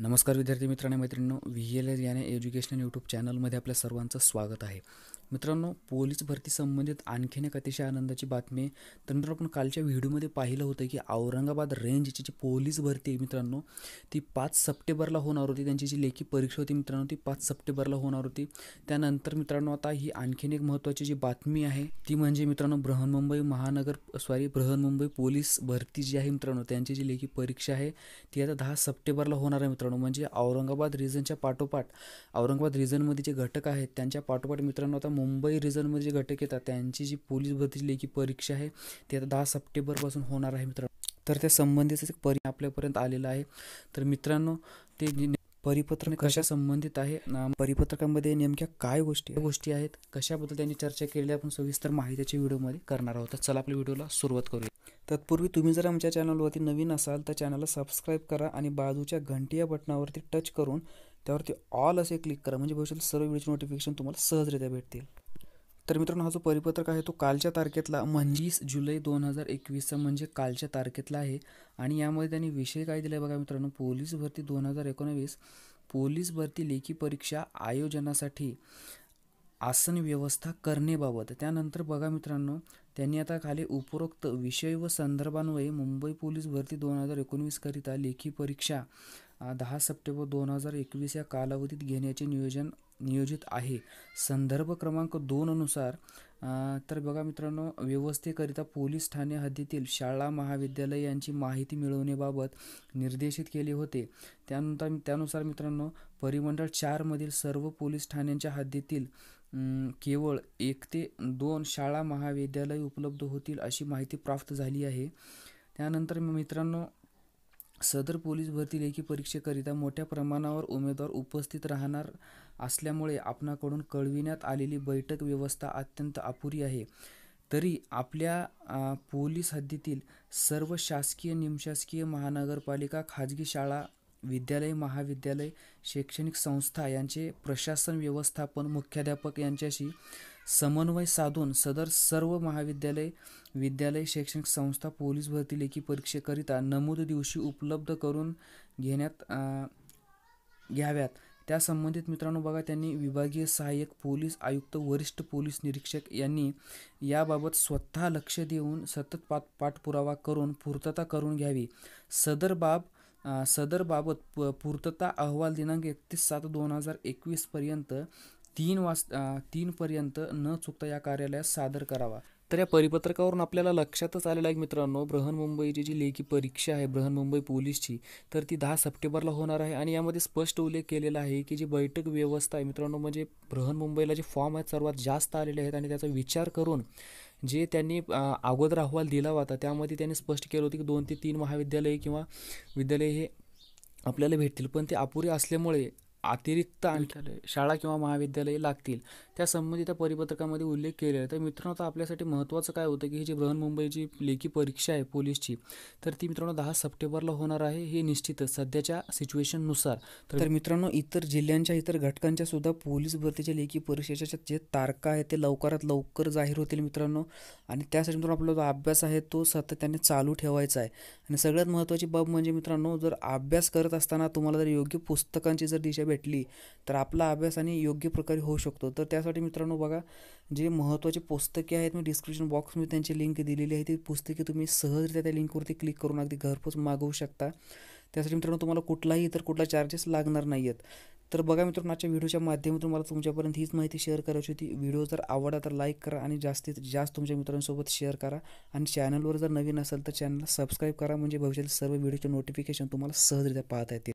नमस्कार विद्यार्थी मित्रांनो मैत्रिणींनो व्ही एल एस याने एज्युकेशनल यूट्यूब चॅनलमध्ये आपल्या सर्वांचं स्वागत आहे मित्रांनो पोलीस भरती संबंधित आणखीन एक अतिशय आनंदाची बातमी तर मित्रांनो आपण कालच्या व्हिडिओमध्ये पाहिलं होतं की औरंगाबाद रेंजची जी पोलीस भरती आहे मित्रांनो ती पाच सप्टेंबरला होणार होती त्यांची जी लेखी परीक्षा होती मित्रांनो ती पाच सप्टेंबरला होणार होती त्यानंतर मित्रांनो आता ही आणखीन एक महत्त्वाची जी बातमी आहे ती म्हणजे मित्रांनो बृहन्मुंबई महानगर सॉरी बृहन्मुंबई पोलीस भरती जी आहे मित्रांनो त्यांची जी लेखी परीक्षा आहे ती आता दहा सप्टेंबरला होणार आहे मित्रांनो म्हणजे औरंगाबाद रिजनच्या पाठोपाठ औरंगाबाद रिजनमध्ये जे घटक आहेत त्यांच्या पाठोपाठ मित्रांनो आता मुंबई रिझनमध्ये जे घटक येतात त्यांची जी पोलीस भरतीची लेखी परीक्षा आहे ती आता दहा सप्टेंबरपासून होणार आहे मित्रांनो तर त्या संबंधित एक परि आपल्यापर्यंत आलेला आहे तर मित्रांनो ते परिपत्रक कशा संबंधित आहे परिपत्रकामध्ये नेमक्या काय गोष्टी गोष्टी आहेत कशाबद्दल त्यांनी चर्चा केलेली आपण सविस्तर माहितीच्या व्हिडिओमध्ये करणार आहोत चला आपल्या व्हिडिओला सुरुवात करूया तत्पूर्वी तुम्ही जर आमच्या चॅनलवरती नवीन असाल तर चॅनलला सबस्क्राईब करा आणि बाजूच्या घंटी या बटनावरती टच करून त्यावरती ऑल असे क्लिक करा म्हणजे भविष्यात सर्व व्हिडिओचे नोटिफिकेशन तुम्हाला सहजरित्या भेटतील तर मित्रांनो हा जो परिपत्रक आहे तो कालच्या तारखेतला म्हणजेच जुलै दोन हजार एकवीसचा म्हणजे कालच्या तारखेतला आहे आणि यामध्ये त्यांनी विषय काय दिला आहे बघा मित्रांनो पोलीस भरती दोन हजार एकोणवीस पोलीस भरती लेखी परीक्षा आयोजनासाठी आसन व्यवस्था करणेबाबत त्यानंतर बघा मित्रांनो त्यांनी आता खाली उपरोक्त विषय व संदर्भान्वये मुंबई पोलीस भरती दोन हजार एकोणवीसकरिता लेखी परीक्षा दहा सप्टेंबर दोन हजार एकवीस या कालावधीत घेण्याचे नियोजन नियोजित आहे संदर्भ क्रमांक दोननुसार तर बघा मित्रांनो व्यवस्थेकरिता पोलीस ठाणे हद्दीतील शाळा महाविद्यालय यांची माहिती मिळवण्याबाबत निर्देशित केले होते त्यानंतर त्यानुसार मित्रांनो परिमंडळ चारमधील सर्व पोलीस ठाण्यांच्या हद्दीतील केवळ एक ते दोन शाळा महाविद्यालय उपलब्ध होतील अशी माहिती प्राप्त झाली आहे त्यानंतर मित्रांनो सदर पोलीस भरती लेखी परीक्षेकरिता मोठ्या प्रमाणावर उमेदवार उपस्थित राहणार असल्यामुळे आपणाकडून कळविण्यात आलेली बैठक व्यवस्था अत्यंत अपुरी आहे तरी आपल्या पोलीस हद्दीतील सर्व शासकीय निमशासकीय महानगरपालिका खाजगी शाळा विद्यालय महाविद्यालय शैक्षणिक संस्था यांचे प्रशासन व्यवस्थापन मुख्याध्यापक यांच्याशी समन्वय साधून सदर सर्व महाविद्यालय विद्यालय शैक्षणिक संस्था पोलीस भरती लेखी परीक्षेकरिता नमूद दिवशी उपलब्ध करून घेण्यात घ्याव्यात त्या संबंधित मित्रांनो बघा त्यांनी विभागीय सहाय्यक पोलीस आयुक्त वरिष्ठ पोलीस निरीक्षक यांनी याबाबत स्वतः लक्ष देऊन सतत पाठपुरावा करून पूर्तता करून घ्यावी सदर बाब सदरबाबत प पूर्तता अहवाल दिनांक एकतीस सात दोन हजार एकवीसपर्यंत तीन वाज तीनपर्यंत न चुकता या कार्यालयात सादर करावा तर या परिपत्रकावरून आपल्याला लक्षातच आलेलं आहे मित्रांनो मुंबईची जी लेखी परीक्षा आहे मुंबई पोलीसची तर ती दहा सप्टेंबरला होणार आहे आणि यामध्ये स्पष्ट उल्लेख केलेला आहे की जी बैठक व्यवस्था आहे मित्रांनो म्हणजे मुंबईला जे फॉर्म आहेत सर्वात जास्त आलेले आहेत आणि त्याचा विचार करून जे त्यांनी अगोदर अहवाल दिला होता त्यामध्ये त्यांनी स्पष्ट केलं होतं की दोन ते तीन महाविद्यालय किंवा विद्यालय हे आपल्याला भेटतील पण ते अपुरे असल्यामुळे अतिरिक्त आणखी शाळा किंवा महाविद्यालय लागतील त्या संबंधित त्या परिपत्रकामध्ये उल्लेख केलेला आहे तर मित्रांनो आता आपल्यासाठी महत्त्वाचं काय होतं की ही जी बृहन्मुंबईची लेखी परीक्षा आहे पोलीसची तर ती मित्रांनो दहा सप्टेंबरला होणार आहे हे निश्चितच सध्याच्या सिच्युएशननुसार तर मित्रांनो इतर जिल्ह्यांच्या इतर घटकांच्या सुद्धा पोलीस भरतीच्या लेखी परीक्षेच्या जे तारखा आहेत ते लवकरात लवकर जाहीर होतील मित्रांनो आणि त्यासाठी मित्रांनो आपला जो अभ्यास आहे तो सातत्याने चालू ठेवायचा आहे आणि सगळ्यात महत्त्वाची बाब म्हणजे मित्रांनो जर अभ्यास करत असताना तुम्हाला जर योग्य पुस्तकांची जर दिशा भेटली तर आपला अभ्यास आणि योग्य प्रकारे होऊ शकतो तर त्यासाठी मित्रांनो बघा जे महत्त्वाचे पुस्तके आहेत मी डिस्क्रिप्शन बॉक्समध्ये त्यांची लिंक दिलेली आहे ती पुस्तके तुम्ही सहजरित्या त्या लिंकवरती क्लिक करून अगदी घरपोच मागवू शकता त्यासाठी मित्रांनो तुम्हाला कुठलाही इतर कुठला चार्जेस लागणार नाही आहेत तर बघा मित्रांनो आजच्या व्हिडिओच्या माध्यमातून मला तुमच्यापर्यंत हीच माहिती शेअर करायची होती व्हिडिओ जर आवडला तर लाईक करा आणि जास्तीत जास्त तुमच्या मित्रांसोबत शेअर करा आणि चॅनलवर जर नवीन असेल तर चॅनलला सबस्क्राईब करा म्हणजे भविष्यातील सर्व व्हिडिओचे नोटिफिकेशन तुम्हाला सहजरित्या पाहता येते